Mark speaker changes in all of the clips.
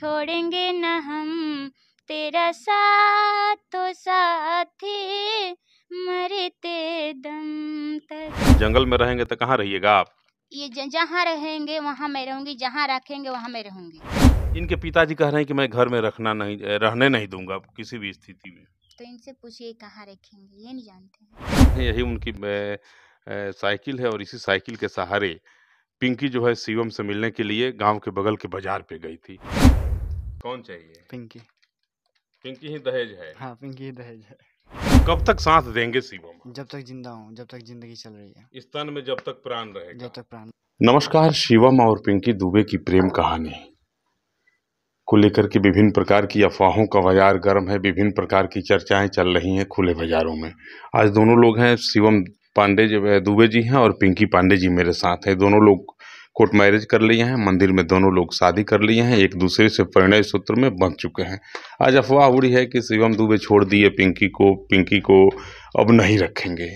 Speaker 1: छोड़ेंगे न हम तेरा साथ तो साथी मरते दम
Speaker 2: तक जंगल में रहेंगे तो कहाँ रहिएगा आप
Speaker 1: ये जहाँ रहेंगे वहाँ मैं रहूँगी जहाँ रखेंगे वहाँ मैं रहूँगी
Speaker 2: इनके पिताजी कह रहे हैं कि मैं घर में रखना नहीं रहने नहीं दूंगा किसी भी स्थिति में
Speaker 1: तो इनसे पूछिए कहाँ रखेंगे ये नहीं
Speaker 2: जानते यही उनकी साइकिल है और इसी साइकिल के सहारे पिंकी जो है शिवम से मिलने के लिए गांव के बगल के बाजार पे गई थी कौन चाहिए पिंकी पिंकी ही दहेज है हाँ पिंकी ही दहेज है कब तक साथ देंगे शिवम जब तक जिंदा हूँ जब तक जिंदगी चल रही है इस तन में जब तक प्राण रहे जब तक प्राण नमस्कार शिवम और पिंकी दुबे की प्रेम कहानी को लेकर के विभिन्न प्रकार की अफवाहों का बाजार गर्म है विभिन्न प्रकार की चर्चाएं चल रही हैं खुले बाजारों में आज दोनों लोग हैं शिवम पांडे जी दुबे जी हैं और पिंकी पांडे जी मेरे साथ हैं दोनों लोग कोर्ट मैरिज कर लिए हैं मंदिर में दोनों लोग शादी कर लिए हैं एक दूसरे से परिणय सूत्र में बंध चुके हैं आज अफवाह उड़ी है कि शिवम दुबे छोड़ दिए पिंकी को पिंकी को अब नहीं रखेंगे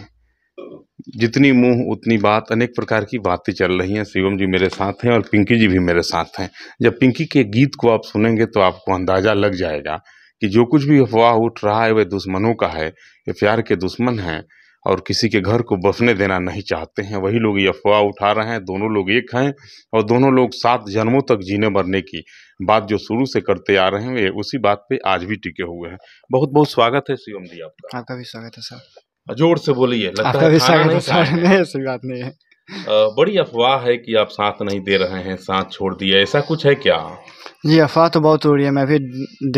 Speaker 2: जितनी मुंह उतनी बात अनेक प्रकार की बातें चल रही हैं शिवम जी मेरे साथ हैं और पिंकी जी भी मेरे साथ हैं जब पिंकी के गीत को आप सुनेंगे तो आपको अंदाज़ा लग जाएगा कि जो कुछ भी अफवाह उठ रहा है वह दुश्मनों का है ये प्यार के दुश्मन हैं और किसी के घर को बसने देना नहीं चाहते हैं वही लोग ये अफवाह उठा रहे हैं दोनों लोग एक हैं और दोनों लोग सात जन्मों तक जीने मरने की बात जो शुरू से करते आ रहे हैं वे उसी बात पे आज भी टिके हुए हैं बहुत बहुत स्वागत है शिवम जी आपका
Speaker 3: आपका भी स्वागत है सर
Speaker 2: जोर से बोलिए आपका भी
Speaker 3: स्वागत है
Speaker 2: बड़ी अफवाह है कि आप साथ नहीं दे रहे हैं साथ छोड़ दिए ऐसा कुछ है क्या
Speaker 3: जी अफवाह तो बहुत हो रही है मैं भी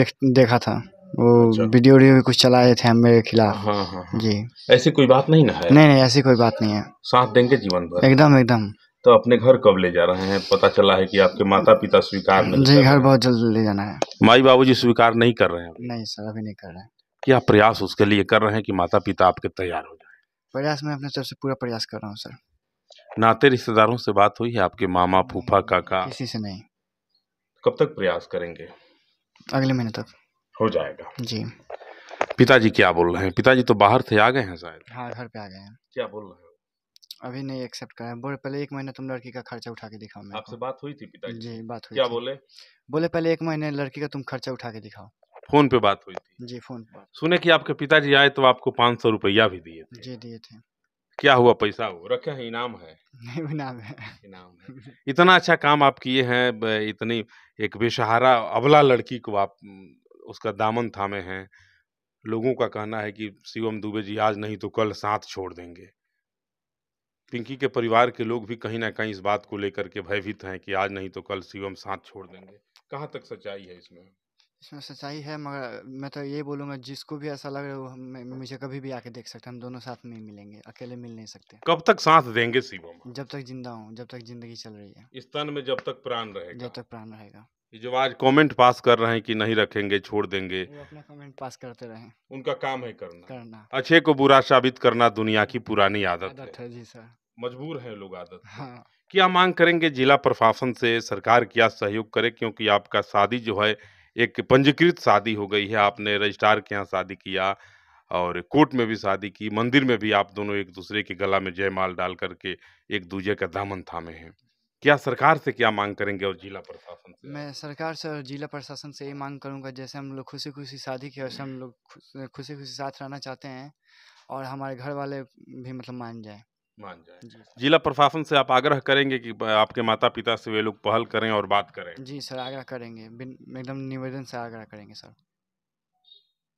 Speaker 3: देख देखा था वो अच्छा। वीडियो वीडियो भी कुछ चलाए थे हम मेरे खिलाफ
Speaker 2: हाँ, हाँ हाँ जी ऐसी कोई बात नहीं ना है नहीं
Speaker 3: नहीं ऐसी कोई बात नहीं है
Speaker 2: साथ देंगे जीवन भर एकदम एकदम तो अपने घर कब ले जा रहे हैं पता चला है कि आपके माता पिता स्वीकार नहीं जी
Speaker 3: घर बहुत जल्द
Speaker 2: ले जाना है माई बाबूजी स्वीकार नहीं कर रहे हैं
Speaker 3: नहीं सर अभी नहीं कर रहे हैं
Speaker 2: क्या प्रयास उसके लिए कर रहे हैं की माता पिता आपके तैयार हो जाए
Speaker 3: प्रयास मैं अपने तरफ से पूरा प्रयास कर रहा हूँ सर
Speaker 2: नाते रिश्तेदारों से बात हुई है आपके मामा फूफा काका किसी से नहीं कब तक प्रयास करेंगे अगले महीने तक हो जाएगा जी पिताजी क्या बोल रहे हैं पिताजी तो बाहर थे आ गए हैं शायद
Speaker 3: हाँ घर पे आ गए हैं क्या बोल रहे हैं अभी नहीं एक्सेप्ट करें बोले पहले एक महीना तुम लड़की का खर्चा उठा के दिखाओ मेरे आपसे बात हुई थी पिताजी जी बात हुई क्या बोले बोले पहले एक महीने लड़की का तुम खर्चा उठा के दिखाओ
Speaker 2: फोन पे बात हुई थी जी फोन पे सुने कि आपके पिताजी आए तो आपको पाँच सौ रुपया भी दिए थे जी दिए थे क्या हुआ पैसा वो रखे हैं इनाम है इनाम है इनाम है इतना अच्छा काम आप किए हैं इतनी एक बेसहारा अबला लड़की को आप उसका दामन थामे हैं लोगों का कहना है कि शिवम दुबे जी आज नहीं तो कल साथ छोड़ देंगे पिंकी के परिवार के लोग भी कहीं ना कहीं इस बात को लेकर के भयभीत हैं कि आज नहीं तो कल शिवम साथ छोड़ देंगे कहाँ तक सच्चाई है इसमें
Speaker 3: इसमें सच्चाई है मगर मैं तो ये बोलूँगा जिसको भी ऐसा लग रहा है वो मुझे कभी भी आके देख सकते हैं हम दोनों साथ में मिलेंगे अकेले मिल नहीं सकते
Speaker 2: कब तक साथ देंगे शिवम जब तक जिंदा हूँ जब तक जिंदगी चल रही है इस तन में जब तक प्राण रहेगा जब तक प्राण रहेगा ये जो आज कमेंट पास कर रहे हैं कि नहीं रखेंगे छोड़ देंगे वो अपना कमेंट पास करते रहे उनका काम है करना करना अच्छे को बुरा साबित करना दुनिया की पुरानी आदत, आदत है जी सर मजबूर है लोग आदत हाँ। क्या मांग करेंगे जिला प्रशासन से सरकार क्या सहयोग करे क्योंकि आपका शादी जो है एक पंजीकृत शादी हो गई है आपने रजिस्ट्रार के यहाँ शादी किया और कोर्ट में भी शादी की मंदिर में भी आप दोनों एक दूसरे के गला में जयमाल डाल करके एक दूजे का दामन थामे हैं क्या सरकार से क्या मांग करेंगे और जिला प्रशासन
Speaker 3: से मैं सरकार से और जिला प्रशासन से ये मांग करूंगा जैसे हम लोग खुशी खुशी शादी की वैसे हम हम्म। लोग खुशी खुशी साथ रहना चाहते हैं और हमारे घर वाले भी मतलब मान जाए
Speaker 2: मान जाए जिला प्रशासन से आप आग्रह करेंगे कि आपके माता पिता से वे लोग पहल करें और बात करें
Speaker 3: जी सर आग्रह करेंगे एकदम निवेदन से आग्रह करेंगे सर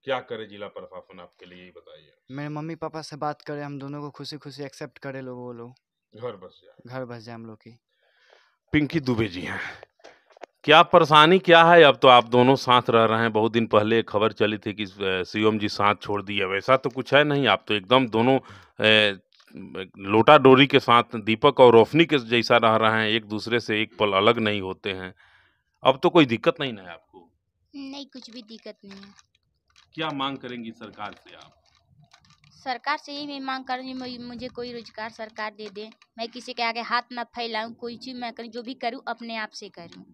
Speaker 2: क्या करे जिला प्रशासन आपके लिए बताइए
Speaker 3: मेरे मम्मी पापा से बात करें हम दोनों को खुशी खुशी एक्सेप्ट करे लोग वो लोग
Speaker 2: घर बस जाए
Speaker 3: घर बस जाए हम लोग की
Speaker 2: पिंकी दुबे जी हैं क्या परेशानी क्या है अब तो आप दोनों साथ रह रहे हैं बहुत दिन पहले खबर चली थी कि सीएम जी साथ छोड़ दिए वैसा तो कुछ है नहीं आप तो एकदम दोनों ए, लोटा डोरी के साथ दीपक और रोशनी के जैसा रह रहे हैं एक दूसरे से एक पल अलग नहीं होते हैं अब तो कोई दिक्कत नहीं ना है आपको
Speaker 1: नहीं कुछ भी दिक्कत नहीं है
Speaker 2: क्या मांग करेंगी सरकार से आप
Speaker 1: सरकार से यही मांग कर रही हूँ मुझे कोई रोज़गार सरकार दे दे मैं किसी के आगे हाथ ना फैलाऊं कोई चीज़ मैं करूँ जो भी करूँ अपने आप से करूँ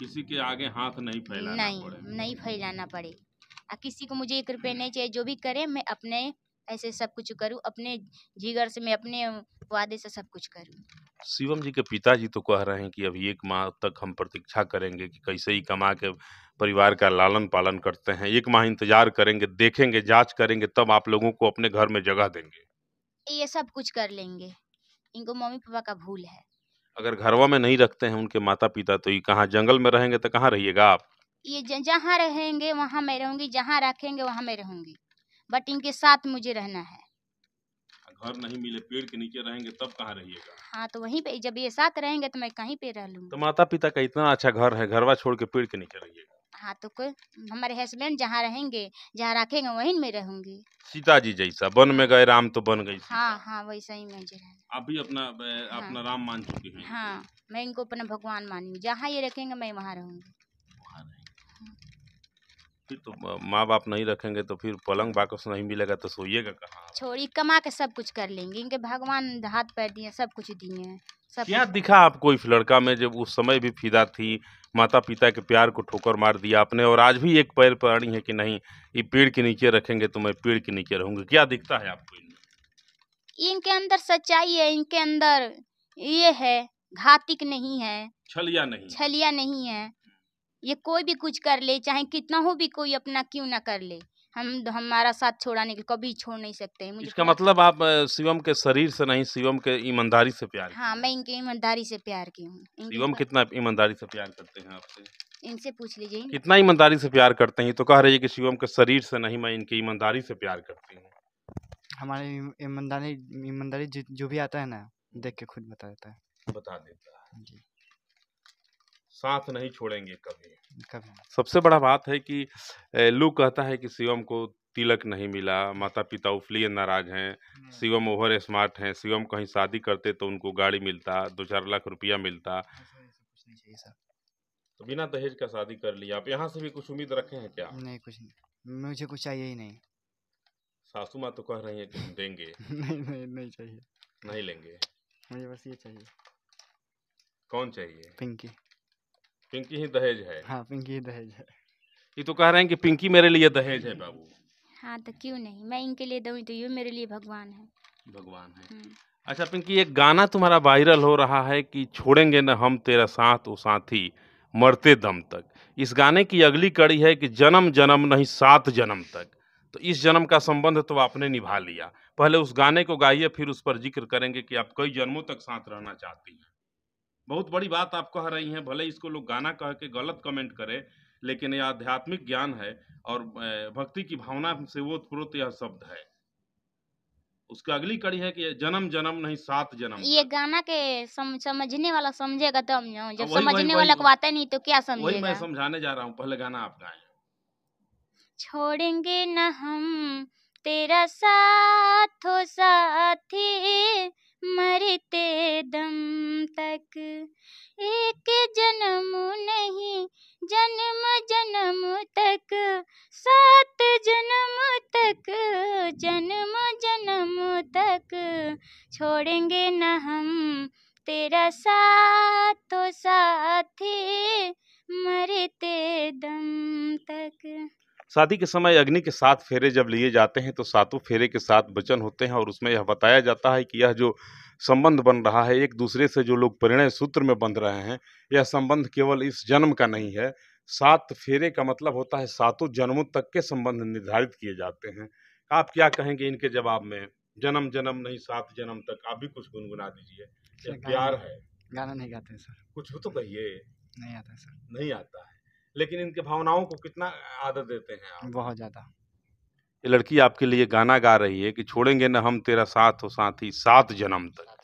Speaker 2: किसी के आगे हाथ नहीं फैलाना नहीं
Speaker 1: नहीं फैलाना पड़े और किसी को मुझे एक रुपये नहीं चाहिए जो भी करे मैं अपने ऐसे सब कुछ करूँ अपने जिगर से मैं अपने वादे से सब कुछ करूँ
Speaker 2: शिवम जी के पिताजी तो कह रहे हैं कि अभी एक माह तक हम प्रतीक्षा करेंगे कि कैसे ही कमा के परिवार का लालन पालन करते हैं एक माह इंतजार करेंगे देखेंगे जांच करेंगे तब आप लोगों को अपने घर में जगह देंगे
Speaker 1: ये सब कुछ कर लेंगे इनको मम्मी पापा का भूल है
Speaker 2: अगर घरवा में नहीं रखते हैं उनके माता पिता तो ये कहाँ जंगल में रहेंगे तो कहाँ रहिएगा आप
Speaker 1: ये जहाँ रहेंगे वहाँ मैं रहूंगी जहाँ रखेंगे वहाँ मैं रहूंगी बट इनके साथ मुझे रहना है
Speaker 2: घर नहीं मिले पेड़ के नीचे रहेंगे तब कहाँ रहिएगा
Speaker 1: हाँ तो वहीं पे जब ये साथ रहेंगे तो मैं कहीं पे रह लूंगा तो
Speaker 2: माता पिता का इतना अच्छा घर है घरवा छोड़ के पेड़ के नीचे रहिएगा
Speaker 1: हाँ तो कोई हमारे हस्बैंड जहाँ रहेंगे जहाँ रखेंगे वहीं में रहूंगी
Speaker 2: सीता जी जैसा वन में गए राम तो बन गयी
Speaker 1: हाँ हाँ वैसा ही मुझे
Speaker 2: आप भी अपना अपना हाँ, राम मान चुके हैं
Speaker 1: हाँ मैं इनको अपना भगवान मानी जहाँ ये रखेंगे मैं वहाँ रहूंगी
Speaker 2: फिर तो माँ बाप नहीं रखेंगे तो फिर पलंग बाकस नहीं मिलेगा तो सोइएगा कहाँ
Speaker 1: छोड़ी कमा के सब कुछ कर लेंगे इनके भगवान हाथ पैर दिए सब कुछ दिए हैं क्या
Speaker 2: दिखा आपको इस लड़का में जब उस समय भी फिदा थी माता पिता के प्यार को ठोकर मार दिया आपने और आज भी एक पैर पर अड़ी है कि नहीं ये पेड़ के नीचे रखेंगे तो मैं पेड़ के नीचे रहूंगी क्या दिखता है आपको
Speaker 1: इनके अंदर सच्चाई है इनके अंदर ये है घातिक नहीं है छलिया नहीं छलिया नहीं है ये कोई भी कुछ कर ले चाहे कितना हो भी कोई अपना क्यों ना कर ले हम हमारा साथ छोड़ाने के कभी छोड़ नहीं सकते हैं मुझे इसका
Speaker 2: मतलब आप शिवम के शरीर से नहीं शिवम के ईमानदारी से प्यार
Speaker 1: हाँ मैं इनके ईमानदारी से प्यार की हूँ शिवम
Speaker 2: कितना ईमानदारी से प्यार करते हैं आपसे
Speaker 1: इनसे पूछ लीजिए कितना
Speaker 2: ईमानदारी से प्यार करते हैं तो कह रही है कि शिवम के शरीर से नहीं मैं इनकी ईमानदारी से प्यार करती हूँ
Speaker 3: हमारे ईमानदारी ईमानदारी जो भी आता है ना देख के खुद बता
Speaker 2: देता है बता देता है जी साथ नहीं छोड़ेंगे कभी सबसे बड़ा बात है कि लू कहता है कि शिवम को तिलक नहीं मिला माता पिता उफलिए नाराज हैं हम्म। शिवम ओवर स्मार्ट हैं शिवम कहीं शादी करते तो उनको गाड़ी मिलता दो चार लाख रुपया मिलता तो बिना दहेज का शादी कर लिया आप यहाँ से भी कुछ उम्मीद रखे हैं क्या नहीं कुछ नहीं मुझे कुछ चाहिए ही नहीं सासू माँ तो कह रही है कि देंगे
Speaker 3: नहीं नहीं नहीं चाहिए नहीं लेंगे मुझे बस ये
Speaker 2: चाहिए कौन चाहिए पिंकी पिंकी ही दहेज है हाँ पिंकी ही दहेज है ये तो कह रहे हैं कि पिंकी मेरे लिए दहेज है बाबू
Speaker 1: हाँ तो क्यों नहीं मैं इनके लिए दूँ तो ये मेरे लिए भगवान है भगवान
Speaker 2: है हम्म। अच्छा पिंकी एक गाना तुम्हारा वायरल हो रहा है कि छोड़ेंगे न हम तेरा साथ वो साथी मरते दम तक इस गाने की अगली कड़ी है कि जन्म जन्म नहीं सात जन्म तक तो इस जन्म का संबंध तो आपने निभा लिया पहले उस गाने को गाइए फिर उस पर जिक्र करेंगे कि आप कई जन्मों तक साथ रहना चाहती हैं बहुत बड़ी बात आप कह रही हैं भले इसको लोग गाना कह के गलत कमेंट करें लेकिन यह आध्यात्मिक ज्ञान है और भक्ति की भावना से वो प्रोत यह शब्द है उसका अगली कड़ी है कि जन्म जन्म नहीं सात जन्म ये
Speaker 1: गाना के सम, समझने वाला समझेगा तो जब वही, समझने वही, वाला को है नहीं तो क्या समझेगा वही मैं
Speaker 2: समझाने जा रहा हूँ पहले गाना आप गाए
Speaker 1: छोड़ेंगे न हम तेरा साथ हो साथी मरते दम तक एक जन्म नहीं जन्म जन्म तक सात जन्म तक जन्म जन्म तक छोड़ेंगे न हम तेरा साथ तो साथी मरते दम
Speaker 2: शादी के समय अग्नि के सात फेरे जब लिए जाते हैं तो सातों फेरे के साथ वचन होते हैं और उसमें यह बताया जाता है कि यह जो संबंध बन रहा है एक दूसरे से जो लोग परिणय सूत्र में बंध रहे हैं यह संबंध केवल इस जन्म का नहीं है सात फेरे का मतलब होता है सातों जन्मों तक के संबंध निर्धारित किए जाते हैं आप क्या कहेंगे इनके जवाब में जन्म जन्म नहीं सात जन्म तक आप भी कुछ गुनगुना दीजिए अच्छा, प्यार है
Speaker 3: गाना नहीं गाते हैं सर
Speaker 2: कुछ हो तो कहिए
Speaker 3: नहीं आता सर
Speaker 2: नहीं आता लेकिन इनके भावनाओं को कितना आदर देते हैं आप बहुत ज्यादा ये लड़की आपके लिए गाना गा रही है कि छोड़ेंगे ना हम तेरा साथ हो साथ ही सात जन्म तक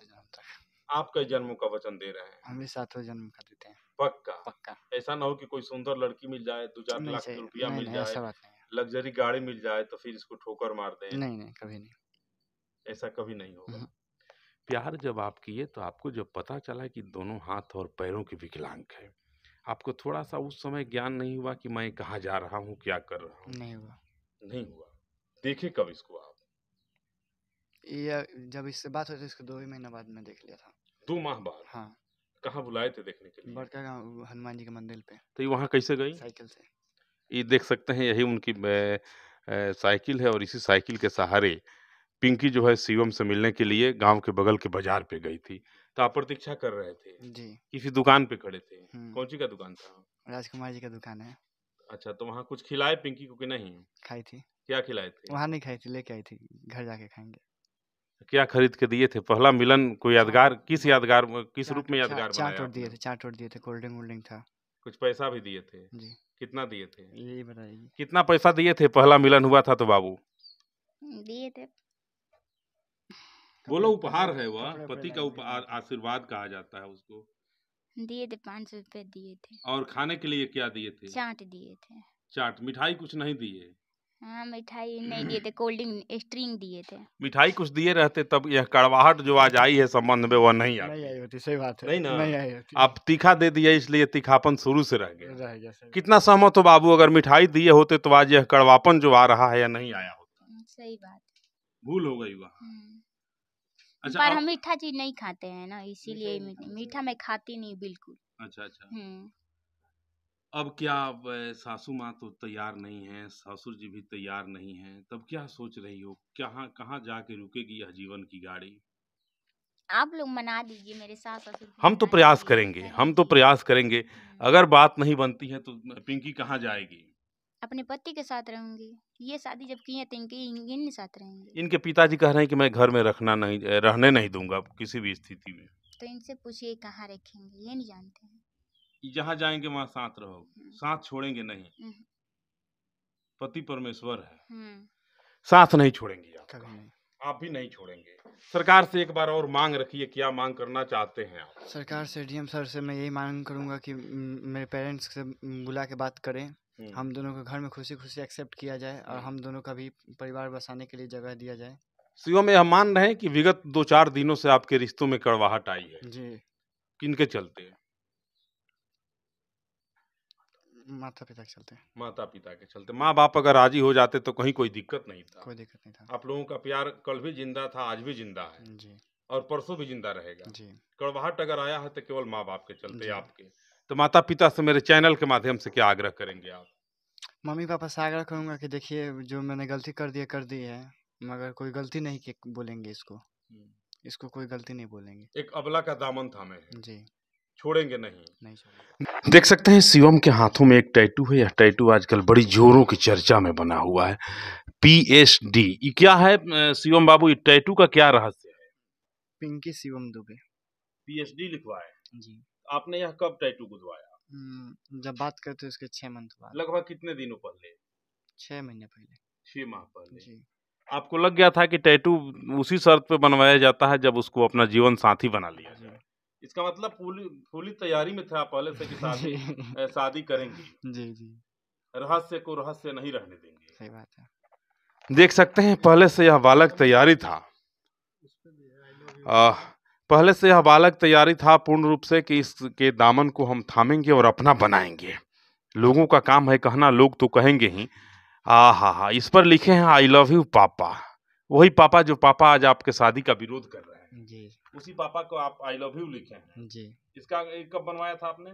Speaker 2: आप कई जन्मों का वचन दे रहे हैं हम भी सातों जन्म का देते हैं पक्का पक्का ऐसा ना हो कि कोई सुंदर लड़की मिल जाए दो चार लाख रुपया मिल जाए लग्जरी गाड़ी मिल जाए तो फिर इसको ठोकर मार दे नहीं नहीं कभी नहीं ऐसा कभी नहीं होगा हम्म। प्यार जब आप किए तो आपको जब पता चला कि दोनों हाथ और पैरों के विकलांग है आपको थोड़ा सा उस समय ज्ञान नहीं हुआ कि मैं कहाँ जा रहा हूँ क्या कर रहा हूँ नहीं हुआ नहीं हुआ देखे कब इसको आप
Speaker 3: ये जब इससे बात हुई तो इसको दो ही महीना बाद में देख लिया था दो माह बाद हाँ
Speaker 2: कहाँ बुलाए थे देखने के लिए
Speaker 3: बड़का गाँव हनुमान जी के मंदिर पे
Speaker 2: तो ये वहाँ कैसे गई साइकिल से ये देख सकते हैं यही उनकी साइकिल है और इसी साइकिल के सहारे पिंकी जो है शिवम से मिलने के लिए गांव के बगल के बाजार पे गई थी तो आप प्रतीक्षा कर रहे थे जी किसी दुकान पे खड़े थे कौन सी का दुकान था राजकुमार जी का दुकान है अच्छा तो वहाँ कुछ खिलाए पिंकी को कि नहीं खाई थी क्या खिलाए
Speaker 3: थे वहाँ नहीं खाई थी लेके आई थी घर जाके खाएंगे
Speaker 2: क्या खरीद के दिए थे पहला मिलन को यादगार किस यादगार किस रूप में यादगार चार टोट दिए थे
Speaker 3: चार टोट दिए थे कोल्ड ड्रिंक वोल्ड ड्रिंक था कुछ पैसा भी दिए थे जी
Speaker 2: कितना दिए थे ये बताइए कितना पैसा दिए थे पहला मिलन हुआ था तो बाबू दिए थे बोलो उपहार है वह पति का उपहार आशीर्वाद कहा जाता है उसको
Speaker 1: दिए थे पाँच सौ रूपए दिए थे
Speaker 2: और खाने के लिए क्या दिए थे चाट दिए थे चाट मिठाई कुछ नहीं दिए
Speaker 1: हाँ मिठाई नहीं दिए थे कोल्ड ड्रिंक स्ट्रिंग दिए थे
Speaker 2: मिठाई कुछ दिए रहते तब यह कड़वाहट जो आज आई है संबंध में वह नहीं आई
Speaker 3: आई होती सही बात है नहीं
Speaker 2: ना नहीं आप तीखा दे दिए इसलिए तीखापन शुरू से रह गया कितना सहमत हो बाबू अगर मिठाई दिए होते तो आज यह कड़वापन जो आ रहा है या नहीं आया होता सही बात भूल हो गई वहाँ हम्म। अच्छा पर हम मीठा
Speaker 1: चीज नहीं खाते हैं ना इसीलिए मीठा मैं खाती नहीं बिल्कुल अच्छा अच्छा हम्म।
Speaker 2: अब क्या सासू माँ तो तैयार नहीं है सासुर जी भी तैयार नहीं है तब क्या सोच रही हो कहाँ कहाँ जाके रुकेगी यह जीवन की गाड़ी
Speaker 1: आप लोग मना दीजिए मेरे सास ससुर
Speaker 2: हम तो प्रयास करेंगे हम तो प्रयास करेंगे अगर बात नहीं बनती है तो पिंकी कहाँ जाएगी
Speaker 1: अपने पति के साथ रहूंगी ये शादी जब की है तो इनके इनके साथ
Speaker 2: रहेंगे इनके पिताजी कह रहे हैं कि मैं घर में रखना नहीं रहने नहीं दूंगा किसी भी स्थिति में
Speaker 1: तो इनसे पूछिए कहाँ रखेंगे ये नहीं जानते
Speaker 2: हैं जहाँ जाएंगे वहाँ साथ रहो हम्म। साथ छोड़ेंगे नहीं, हम्म। पति परमेश्वर है
Speaker 1: हम्म।
Speaker 2: साथ नहीं छोड़ेंगे आप आप भी नहीं छोड़ेंगे सरकार से एक बार और मांग रखिए क्या मांग करना चाहते हैं
Speaker 3: आप सरकार से डीएम सर से मैं यही मांग करूंगा कि मेरे पेरेंट्स से बुला के बात करें हम्म। हम दोनों को घर में खुशी खुशी एक्सेप्ट किया जाए और हम्म। हम दोनों का भी परिवार बसाने के लिए जगह दिया जाए
Speaker 2: शिवम यह मान रहे हैं कि विगत दो चार दिनों से आपके रिश्तों में कड़वाहट आई है जी के चलते माता पिता के चलते माता पिता के चलते माँ बाप अगर राजी हो जाते तो कहीं कोई दिक्कत नहीं था कोई दिक्कत नहीं था आप लोगों का प्यार कल भी जिंदा था आज भी जिंदा है जी और परसों भी जिंदा रहेगा जी कड़वाहट अगर आया है तो केवल माँ बाप के चलते आपके तो माता पिता से मेरे चैनल के माध्यम से क्या आग्रह करेंगे आप
Speaker 3: मम्मी पापा से आग्रह करूंगा कि देखिए जो मैंने गलती कर दी कर दी है मगर कोई गलती नहीं बोलेंगे इसको हम्म। इसको कोई गलती नहीं बोलेंगे
Speaker 2: एक अबला का दामन था मैं जी छोड़ेंगे नहीं नहीं छोड़ेंगे। देख सकते हैं शिवम के हाथों में एक टैटू है यह टैटू आजकल बड़ी जोरों की चर्चा में बना हुआ है पी एस डी क्या है शिवम बाबू टैटू का क्या रहस्य है
Speaker 3: Pinki Shivam Dubey P
Speaker 2: H D लिखवा है जी आपने यह कब टैटू गुदवाया
Speaker 3: हम्म, जब बात करते हैं उसके तो छह
Speaker 2: मंथ बाद लगभग कितने दिनों पहले छह महीने पहले छह माह पहले जी आपको लग गया था कि टैटू उसी शर्त पे बनवाया जाता है जब उसको अपना जीवन साथी बना लिया इसका मतलब पूरी पूरी तैयारी में था पहले से कि शादी शादी करेंगे जी जी रहस्य को रहस्य नहीं रहने देंगे सही बात है देख सकते हैं पहले से यह बालक तैयारी था आ, पहले से यह बालक तैयारी था पूर्ण रूप से कि इसके दामन को हम थामेंगे और अपना बनाएंगे लोगों का काम है कहना लोग तो कहेंगे ही आ हा हा इस पर लिखे हैं आई लव यू पापा वही पापा जो पापा आज आपके शादी का विरोध कर रहे हैं जी उसी पापा को आप आई लव यू लिखे हैं जी इसका कब बनवाया था आपने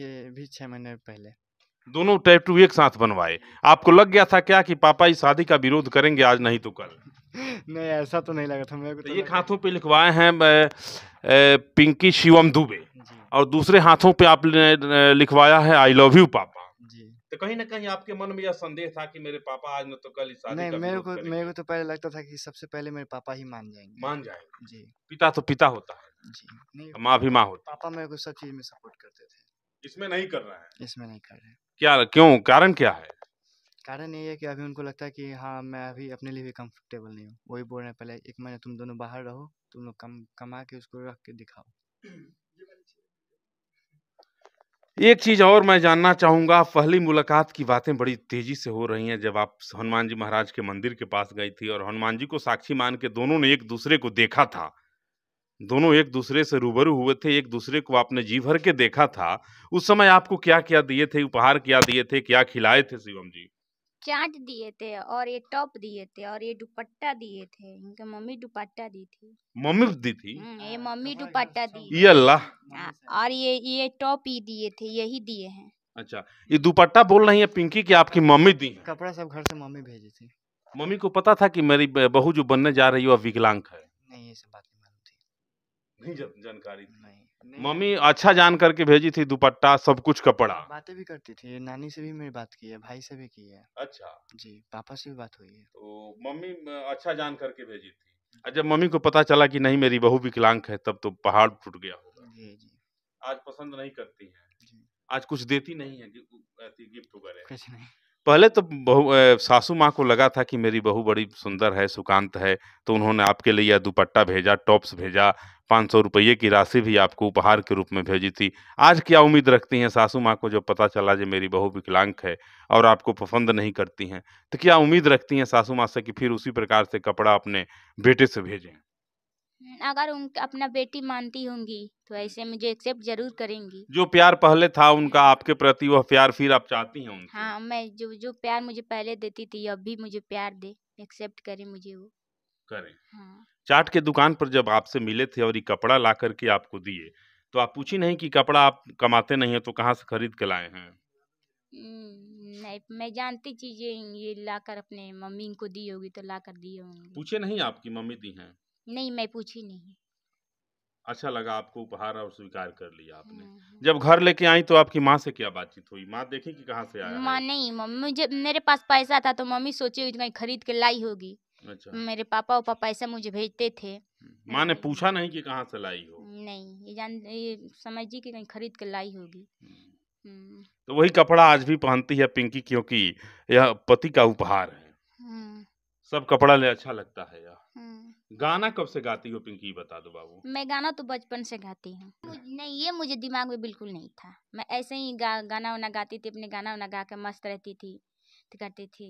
Speaker 3: ये भी छह महीने पहले
Speaker 2: दोनों टैटू एक साथ बनवाए आपको लग गया था क्या कि पापा इस शादी का विरोध करेंगे आज नहीं तो कल नहीं ऐसा तो नहीं लगा था मेरे को तो, तो ये हाथों पे लिखवाए हैं पिंकी शिवम दुबे और दूसरे हाथों पे आपने लिखवाया है आई लव यू पापा तो कहीं ना कहीं आपके मन में यह संदेह था कि मेरे पापा आज न तो कल नहीं मेरे को मेरे को तो
Speaker 3: पहले लगता था कि सबसे पहले मेरे पापा ही मान जाएंगे मान
Speaker 2: जाएंगे जी पिता तो पिता होता है जी माँ भी माँ होता
Speaker 3: पापा मेरे को सब चीज में सपोर्ट करते थे इसमें नहीं कर रहे
Speaker 2: हैं इसमें नहीं कर रहे क्या क्यों कारण क्या है
Speaker 3: कारण ये है कि अभी उनको लगता है कि हाँ मैं अभी अपने लिए भी कंफर्टेबल नहीं हूँ वही बोल रहे हैं पहले एक महीने तुम दोनों बाहर रहो तुम लोग कम कमा के उसको रख के दिखाओ
Speaker 2: एक चीज और मैं जानना चाहूंगा पहली मुलाकात की बातें बड़ी तेजी से हो रही हैं जब आप हनुमान जी महाराज के मंदिर के पास गई थी और हनुमान जी को साक्षी मान के दोनों ने एक दूसरे को देखा था दोनों एक दूसरे से रूबरू हुए थे एक दूसरे को आपने जी भर के देखा था उस समय आपको क्या क्या दिए थे उपहार क्या दिए थे क्या खिलाए थे शिवम जी
Speaker 1: चाट दिए थे और ये टॉप दिए थे और ये दुपट्टा दिए थे इनके मम्मी दुपट्टा दी थी
Speaker 2: मम्मी दी थी
Speaker 1: हम्म, ये हाँ, मम्मी दुपट्टा दी ये अल्लाह हाँ, और ये ये टॉप ही दिए थे यही दिए हैं
Speaker 2: अच्छा ये दुपट्टा बोल रही है पिंकी की आपकी मम्मी दी
Speaker 3: कपड़ा सब घर से मम्मी भेजी थी
Speaker 2: मम्मी को पता था कि मेरी बहू जो बनने जा रही है वह विकलांग है
Speaker 3: नहीं ये सब बात नहीं थी नहीं जानकारी
Speaker 2: नहीं मम्मी अच्छा जान करके भेजी थी दुपट्टा सब कुछ कपड़ा
Speaker 3: बातें भी करती थी नानी से भी मेरी बात की है भाई से भी की है अच्छा जी पापा से भी बात हुई है तो मम्मी
Speaker 2: अच्छा जान करके भेजी थी जब मम्मी को पता चला कि नहीं मेरी बहू विकलांग है तब तो पहाड़ टूट गया होगा जी जी आज पसंद नहीं करती है आज कुछ देती नहीं है गिफ्ट वगैरह कुछ नहीं पहले तो बहू सासू माँ को लगा था कि मेरी बहू बड़ी सुंदर है सुकांत है तो उन्होंने आपके लिए यह दुपट्टा भेजा टॉप्स भेजा पाँच सौ रुपये की राशि भी आपको उपहार के रूप में भेजी थी आज क्या उम्मीद रखती हैं सासू माँ को जब पता चला जो मेरी बहू विकलांग है और आपको पसंद नहीं करती हैं तो क्या उम्मीद रखती हैं सासू माँ से कि फिर उसी प्रकार से कपड़ा अपने बेटे से भेजें
Speaker 1: अगर उन अपना बेटी मानती होंगी तो हम्म। ऐसे मुझे एक्सेप्ट जरूर करेंगी
Speaker 2: जो प्यार पहले था उनका आपके प्रति वह प्यार फिर आप चाहती हैं उनसे
Speaker 1: हाँ मैं जो जो प्यार मुझे पहले देती थी अब भी मुझे प्यार दे एक्सेप्ट करे मुझे वो
Speaker 2: करें हाँ। चाट के दुकान पर जब आपसे मिले थे और ये कपड़ा ला करके आपको दिए तो आप पूछी नहीं कि कपड़ा आप कमाते नहीं है तो कहाँ से खरीद के लाए हैं
Speaker 1: हम्म, नहीं मैं जानती चीजें ये लाकर अपने मम्मी को दी होगी तो लाकर दी होंगी
Speaker 2: पूछे नहीं आपकी मम्मी दी हैं
Speaker 1: नहीं मैं पूछी नहीं
Speaker 2: अच्छा लगा आपको उपहार और स्वीकार कर लिया आपने हम्म, हम्म। जब घर लेके आई तो आपकी माँ से क्या बातचीत हुई माँ देखे कि कहाँ से आया माँ
Speaker 1: नहीं मम्मी मेरे पास पैसा था तो मम्मी सोचे हुई कहीं खरीद के लाई होगी अच्छा मेरे पापा उपा पैसा मुझे भेजते थे हम्म। माँ
Speaker 2: ने पूछा नहीं कि कहाँ से लाई हो
Speaker 1: नहीं ये जान ये समझिए कि कहीं खरीद के लाई होगी
Speaker 2: तो वही कपड़ा आज भी पहनती है पिंकी क्योंकि यह पति का उपहार है सब कपड़ा ले अच्छा लगता है यह गाना कब से गाती हो पिंकी बता दो बाबू
Speaker 1: मैं गाना तो बचपन से गाती हूँ हाँ। नहीं ये मुझे दिमाग में बिल्कुल नहीं था मैं ऐसे ही गा, गाना वाना गाती थी अपने गाना वाना गा के मस्त रहती थी तो करती थी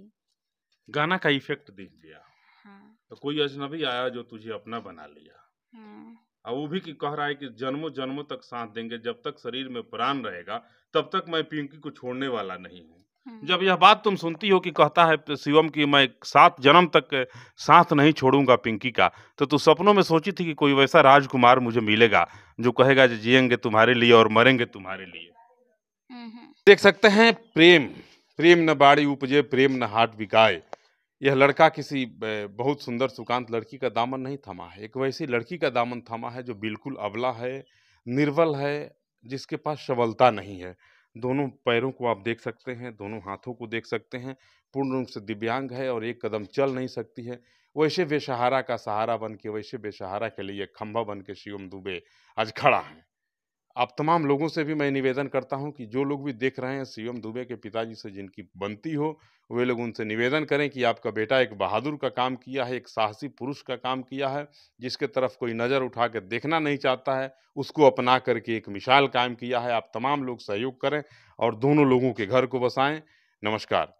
Speaker 2: गाना का इफेक्ट देख लिया हाँ। तो कोई अजनबी आया जो तुझे अपना बना लिया हाँ। और वो भी कह रहा है कि जन्मों जन्मों तक साथ देंगे जब तक शरीर में प्राण रहेगा तब तक मैं पिंकी को छोड़ने वाला नहीं हूँ हम्म। जब यह बात तुम सुनती हो कि कहता है शिवम कि मैं सात जन्म तक साथ नहीं छोड़ूंगा पिंकी का तो तू सपनों में सोची थी कि कोई वैसा राजकुमार मुझे मिलेगा जो कहेगा जियेंगे तुम्हारे लिए और मरेंगे तुम्हारे लिए देख सकते हैं प्रेम प्रेम न बाड़ी उपजे प्रेम न हाट बिकाए यह लड़का किसी बहुत सुंदर सुकांत लड़की का दामन नहीं थमा है एक वैसी लड़की का दामन थमा है जो बिल्कुल अबला है निर्बल है जिसके पास सबलता नहीं है दोनों पैरों को आप देख सकते हैं दोनों हाथों को देख सकते हैं पूर्ण रूप से दिव्यांग है और एक कदम चल नहीं सकती है वैसे बेसहारा का सहारा बन के वैसे बेसहारा के लिए खंभा बन के शिवम दुबे आज खड़ा है आप तमाम लोगों से भी मैं निवेदन करता हूं कि जो लोग भी देख रहे हैं सीएम दुबे के पिताजी से जिनकी बनती हो वे लोग उनसे निवेदन करें कि आपका बेटा एक बहादुर का काम किया है एक साहसी पुरुष का काम किया है जिसके तरफ कोई नज़र उठा कर देखना नहीं चाहता है उसको अपना करके एक मिसाल कायम किया है आप तमाम लोग सहयोग करें और दोनों लोगों के घर को बसाएँ नमस्कार